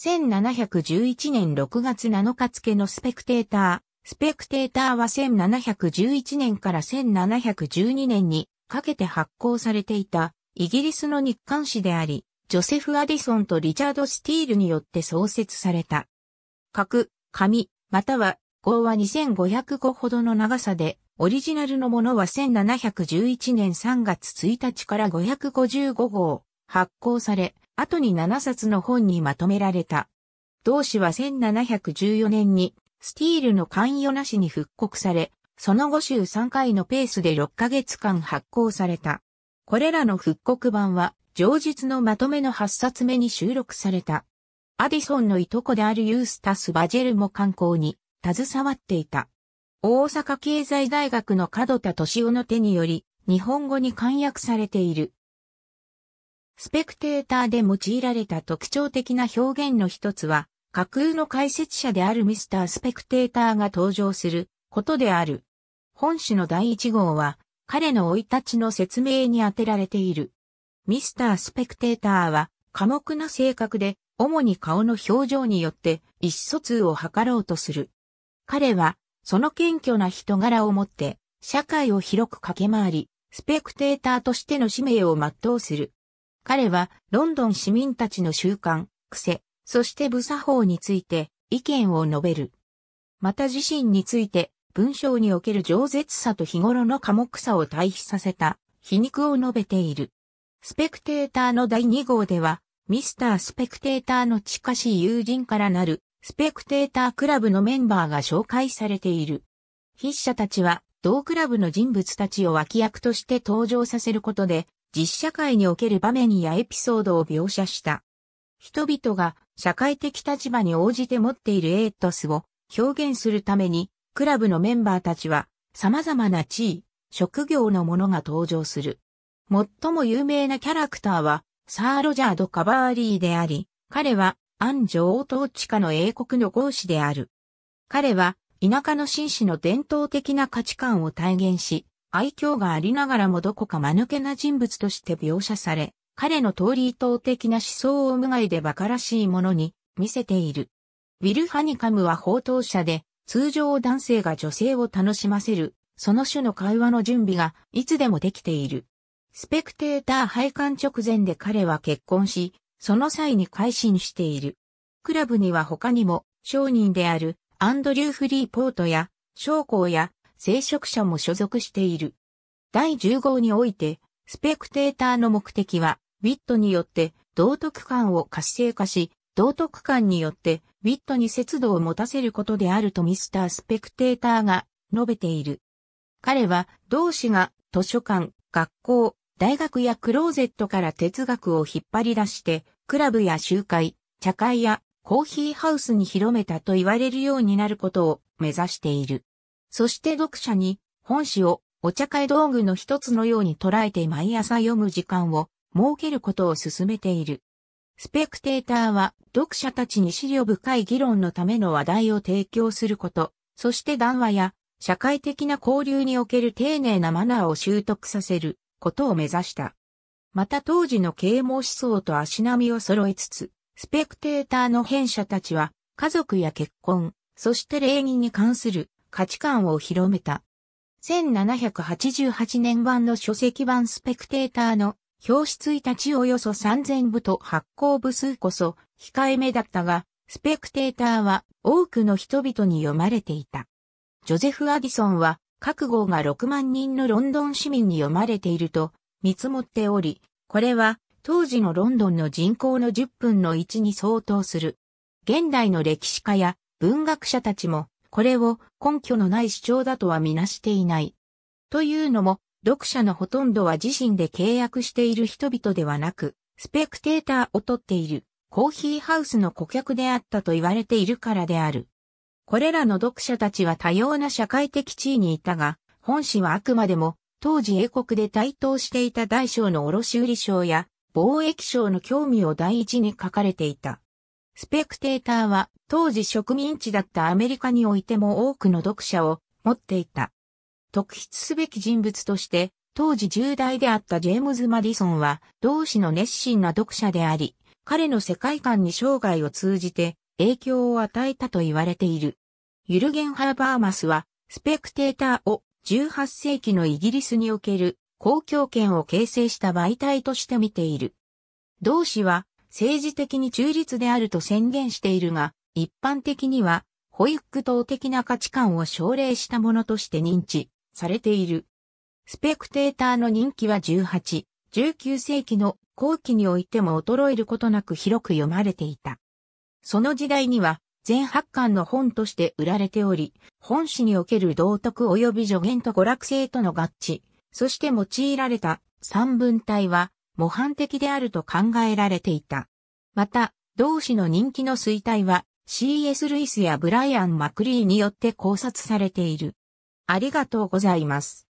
1711年6月7日付のスペクテーター。スペクテーターは1711年から1712年にかけて発行されていたイギリスの日刊誌であり、ジョセフ・アディソンとリチャード・スティールによって創設された。角、紙、または号は2500語ほどの長さで、オリジナルのものは1711年3月1日から555号発行され、後に7冊の本にまとめられた。同氏は1714年にスティールの関与なしに復刻され、その後週3回のペースで6ヶ月間発行された。これらの復刻版は、上述のまとめの8冊目に収録された。アディソンのいとこであるユースタス・バジェルも観光に携わっていた。大阪経済大学の角田敏夫の手により、日本語に簡約されている。スペクテーターで用いられた特徴的な表現の一つは、架空の解説者であるミスタースペクテーターが登場することである。本誌の第一号は、彼の生い立ちの説明に当てられている。ミスタースペクテーターは、寡黙な性格で、主に顔の表情によって意思疎通を図ろうとする。彼は、その謙虚な人柄をもって、社会を広く駆け回り、スペクテーターとしての使命を全うする。彼はロンドン市民たちの習慣、癖、そして武作法について意見を述べる。また自身について文章における饒舌さと日頃の寡黙さを対比させた皮肉を述べている。スペクテーターの第2号では、ミスタースペクテーターの近しい友人からなるスペクテータークラブのメンバーが紹介されている。筆者たちは同クラブの人物たちを脇役として登場させることで実社会における場面やエピソードを描写した。人々が社会的立場に応じて持っているエイトスを表現するために、クラブのメンバーたちは様々な地位、職業のものが登場する。最も有名なキャラクターは、サー・ロジャード・カバーリーであり、彼は、アン・ジョー・トーチカの英国の合師である。彼は、田舎の紳士の伝統的な価値観を体現し、愛嬌がありながらもどこか間抜けな人物として描写され、彼の通り図的な思想を無害で馬鹿らしいものに見せている。ウィル・ハニカムは放蕩者で、通常男性が女性を楽しませる、その種の会話の準備がいつでもできている。スペクテーター配管直前で彼は結婚し、その際に改心している。クラブには他にも、商人であるアンドリュー・フリーポートや、将校や聖職者も所属している。第10号において、スペクテーターの目的は、ウィットによって道徳観を活性化し、道徳観によってウィットに節度を持たせることであるとミスター・スペクテーターが述べている。彼は同志が図書館、学校、大学やクローゼットから哲学を引っ張り出して、クラブや集会、茶会やコーヒーハウスに広めたと言われるようになることを目指している。そして読者に本誌をお茶会道具の一つのように捉えて毎朝読む時間を設けることを進めている。スペクテーターは読者たちに資料深い議論のための話題を提供すること、そして談話や社会的な交流における丁寧なマナーを習得させることを目指した。また当時の啓蒙思想と足並みを揃えつつ、スペクテーターの編者たちは家族や結婚、そして礼儀に関する価値観を広めた。1788年版の書籍版スペクテーターの表紙1日およそ3000部と発行部数こそ控えめだったが、スペクテーターは多くの人々に読まれていた。ジョゼフ・アディソンは各号が6万人のロンドン市民に読まれていると見積もっており、これは当時のロンドンの人口の10分の1に相当する。現代の歴史家や文学者たちもこれを根拠のない主張だとはみなしていない。というのも、読者のほとんどは自身で契約している人々ではなく、スペクテーターを取っているコーヒーハウスの顧客であったと言われているからである。これらの読者たちは多様な社会的地位にいたが、本誌はあくまでも当時英国で台頭していた大小の卸売商や貿易商の興味を第一に書かれていた。スペクテーターは当時植民地だったアメリカにおいても多くの読者を持っていた。特筆すべき人物として、当時重大であったジェームズ・マディソンは、同志の熱心な読者であり、彼の世界観に生涯を通じて影響を与えたと言われている。ユルゲン・ハーバーマスは、スペクテーターを18世紀のイギリスにおける公共権を形成した媒体として見ている。同志は政治的に中立であると宣言しているが、一般的には、保育党的な価値観を奨励したものとして認知されている。スペクテーターの人気は18、19世紀の後期においても衰えることなく広く読まれていた。その時代には、全8巻の本として売られており、本誌における道徳及び助言と娯楽性との合致、そして用いられた三文体は、模範的であると考えられていた。また、同氏の人気の衰退は CS ルイスやブライアン・マクリーによって考察されている。ありがとうございます。